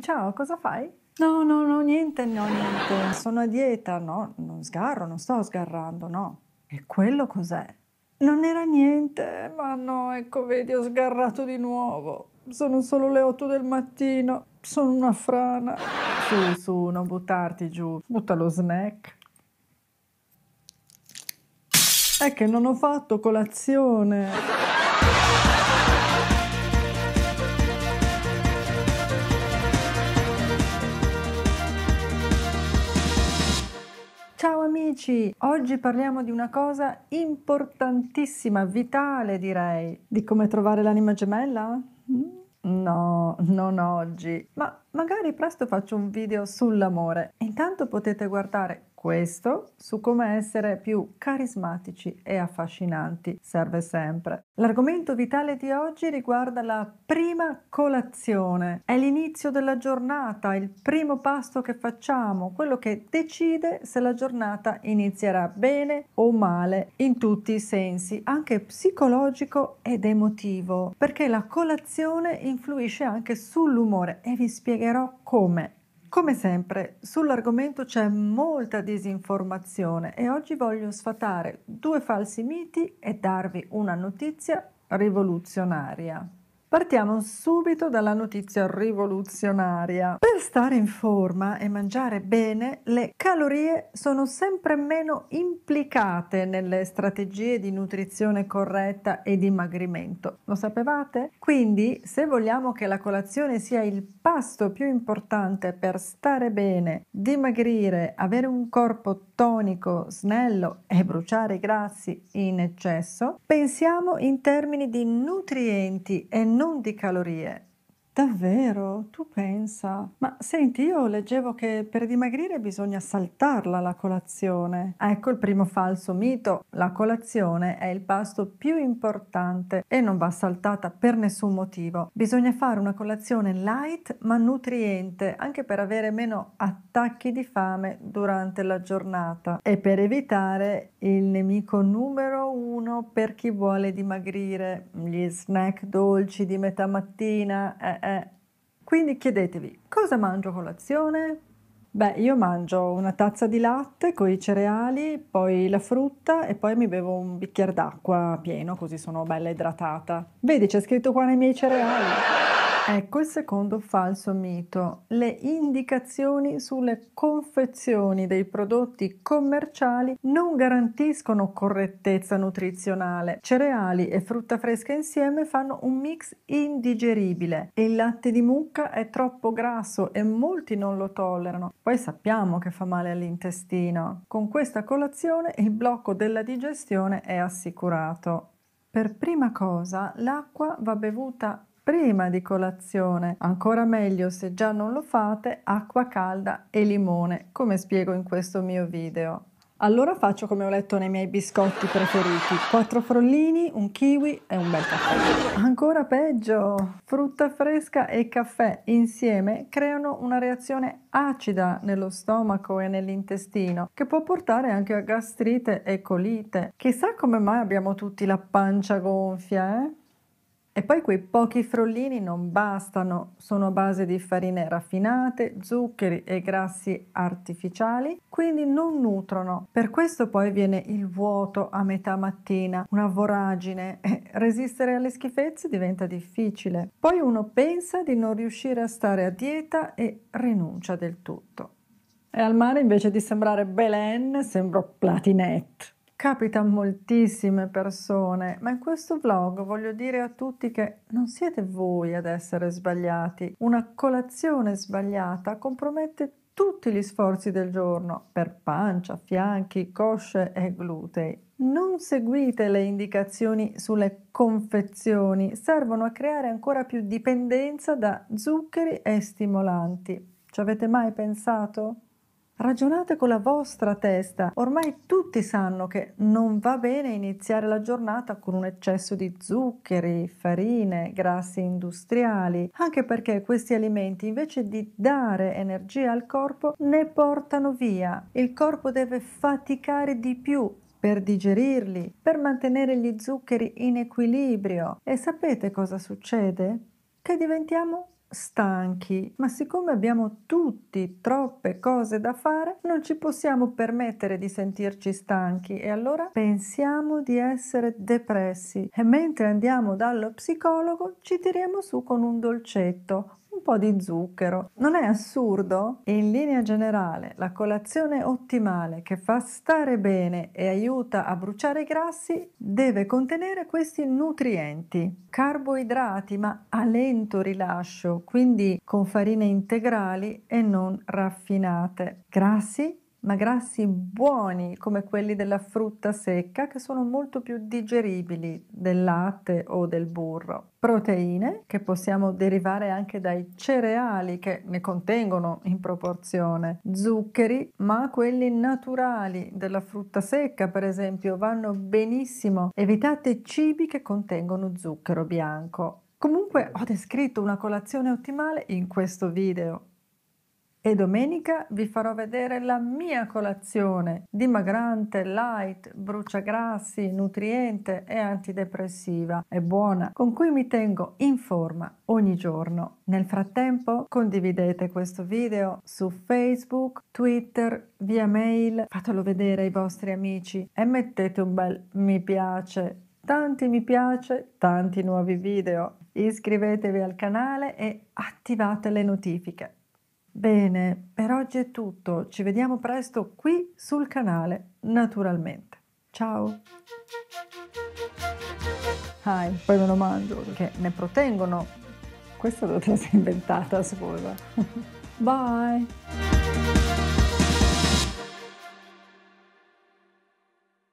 ciao, cosa fai? No, no, no, niente, no, niente. Sono a dieta, no, non sgarro, non sto sgarrando, no. E quello cos'è? Non era niente, ma no, ecco, vedi, ho sgarrato di nuovo. Sono solo le 8 del mattino, sono una frana. Su, su, non buttarti giù, butta lo snack. È che non ho fatto colazione. amici, oggi parliamo di una cosa importantissima, vitale direi, di come trovare l'anima gemella? No, non oggi, ma magari presto faccio un video sull'amore. Intanto potete guardare questo su come essere più carismatici e affascinanti serve sempre. L'argomento vitale di oggi riguarda la prima colazione. È l'inizio della giornata, il primo pasto che facciamo, quello che decide se la giornata inizierà bene o male in tutti i sensi, anche psicologico ed emotivo, perché la colazione influisce anche sull'umore e vi spiegherò come come sempre, sull'argomento c'è molta disinformazione e oggi voglio sfatare due falsi miti e darvi una notizia rivoluzionaria. Partiamo subito dalla notizia rivoluzionaria. Per stare in forma e mangiare bene, le calorie sono sempre meno implicate nelle strategie di nutrizione corretta e dimagrimento. Lo sapevate? Quindi, se vogliamo che la colazione sia il pasto più importante per stare bene, dimagrire, avere un corpo tonico snello e bruciare i grassi in eccesso, pensiamo in termini di nutrienti e non di calorie Davvero? Tu pensa? Ma senti, io leggevo che per dimagrire bisogna saltarla la colazione. Ecco il primo falso mito. La colazione è il pasto più importante e non va saltata per nessun motivo. Bisogna fare una colazione light ma nutriente anche per avere meno attacchi di fame durante la giornata e per evitare il nemico numero uno per chi vuole dimagrire, gli snack dolci di metà mattina. Eh, eh, quindi chiedetevi cosa mangio a colazione? Beh, io mangio una tazza di latte con i cereali, poi la frutta e poi mi bevo un bicchiere d'acqua pieno, così sono bella idratata. Vedi, c'è scritto qua nei miei cereali. Ecco il secondo falso mito, le indicazioni sulle confezioni dei prodotti commerciali non garantiscono correttezza nutrizionale. Cereali e frutta fresca insieme fanno un mix indigeribile il latte di mucca è troppo grasso e molti non lo tollerano. Poi sappiamo che fa male all'intestino. Con questa colazione il blocco della digestione è assicurato. Per prima cosa l'acqua va bevuta prima di colazione. Ancora meglio se già non lo fate, acqua calda e limone, come spiego in questo mio video. Allora faccio come ho letto nei miei biscotti preferiti, quattro frollini, un kiwi e un bel caffè. Ancora peggio, frutta fresca e caffè insieme creano una reazione acida nello stomaco e nell'intestino che può portare anche a gastrite e colite. Chissà come mai abbiamo tutti la pancia gonfia, eh? E poi quei pochi frollini non bastano, sono a base di farine raffinate, zuccheri e grassi artificiali, quindi non nutrono. Per questo poi viene il vuoto a metà mattina, una voragine, resistere alle schifezze diventa difficile. Poi uno pensa di non riuscire a stare a dieta e rinuncia del tutto. E al mare invece di sembrare Belen sembro Platinette capita a moltissime persone, ma in questo vlog voglio dire a tutti che non siete voi ad essere sbagliati. Una colazione sbagliata compromette tutti gli sforzi del giorno per pancia, fianchi, cosce e glutei. Non seguite le indicazioni sulle confezioni, servono a creare ancora più dipendenza da zuccheri e stimolanti. Ci avete mai pensato? Ragionate con la vostra testa. Ormai tutti sanno che non va bene iniziare la giornata con un eccesso di zuccheri, farine, grassi industriali, anche perché questi alimenti invece di dare energia al corpo ne portano via. Il corpo deve faticare di più per digerirli, per mantenere gli zuccheri in equilibrio. E sapete cosa succede? Che diventiamo stanchi, ma siccome abbiamo tutti troppe cose da fare, non ci possiamo permettere di sentirci stanchi e allora pensiamo di essere depressi e mentre andiamo dallo psicologo ci tiriamo su con un dolcetto po' di zucchero. Non è assurdo? In linea generale, la colazione ottimale che fa stare bene e aiuta a bruciare i grassi deve contenere questi nutrienti. Carboidrati ma a lento rilascio, quindi con farine integrali e non raffinate. Grassi ma grassi buoni come quelli della frutta secca che sono molto più digeribili del latte o del burro. Proteine che possiamo derivare anche dai cereali che ne contengono in proporzione, zuccheri, ma quelli naturali della frutta secca per esempio vanno benissimo. Evitate cibi che contengono zucchero bianco. Comunque ho descritto una colazione ottimale in questo video e domenica vi farò vedere la mia colazione dimagrante, light, bruciagrassi, nutriente e antidepressiva. e buona, con cui mi tengo in forma ogni giorno. Nel frattempo condividete questo video su Facebook, Twitter, via mail, fatelo vedere ai vostri amici e mettete un bel mi piace tanti mi piace, tanti nuovi video. Iscrivetevi al canale e attivate le notifiche. Bene, per oggi è tutto, ci vediamo presto qui sul canale, naturalmente. Ciao! Ah, poi me lo mangio, che ne protengono. Questa te la sei inventata, scusa. Bye!